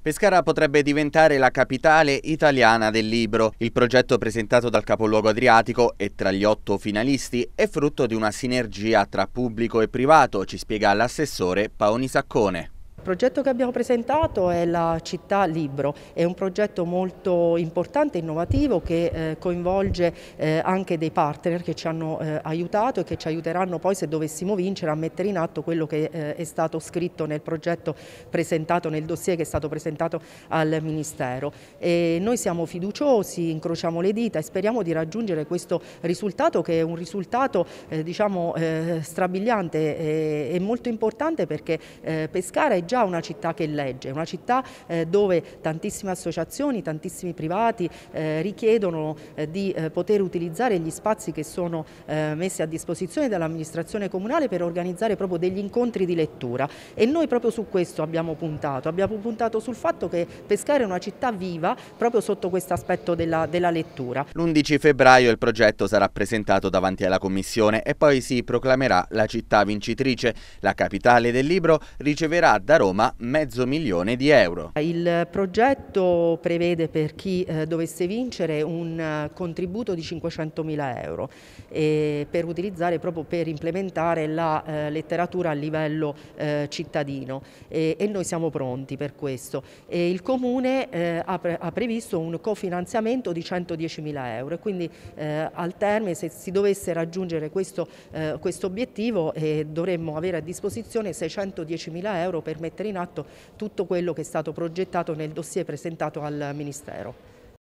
Pescara potrebbe diventare la capitale italiana del libro. Il progetto presentato dal capoluogo adriatico e tra gli otto finalisti è frutto di una sinergia tra pubblico e privato, ci spiega l'assessore Paoni Saccone progetto che abbiamo presentato è la città libro, è un progetto molto importante, innovativo che eh, coinvolge eh, anche dei partner che ci hanno eh, aiutato e che ci aiuteranno poi se dovessimo vincere a mettere in atto quello che eh, è stato scritto nel progetto presentato, nel dossier che è stato presentato al Ministero. E noi siamo fiduciosi, incrociamo le dita e speriamo di raggiungere questo risultato che è un risultato eh, diciamo, eh, strabiliante e, e, molto importante perché Pescara è già già una città che legge, una città eh, dove tantissime associazioni, tantissimi privati eh, richiedono eh, di eh, poter utilizzare gli spazi che sono eh, messi a disposizione dall'amministrazione comunale per organizzare proprio degli incontri di lettura e noi proprio su questo abbiamo puntato, abbiamo puntato sul fatto che Pescara è una città viva proprio sotto questo aspetto della, della lettura. L'11 febbraio il progetto sarà presentato davanti alla Commissione e poi si proclamerà la città vincitrice. La capitale del libro riceverà da Roma Roma mezzo milione di euro. Il progetto prevede per chi eh, dovesse vincere un eh, contributo di 500 mila euro per utilizzare proprio per implementare la eh, letteratura a livello eh, cittadino e, e, noi siamo pronti per questo. E il Comune eh, ha, pre ha, previsto un cofinanziamento di 110 mila euro e quindi eh, al termine se si dovesse raggiungere questo, questo obiettivo dovremmo avere a disposizione 610 mila euro per mettere mettere in atto tutto quello che è stato progettato nel dossier presentato al Ministero.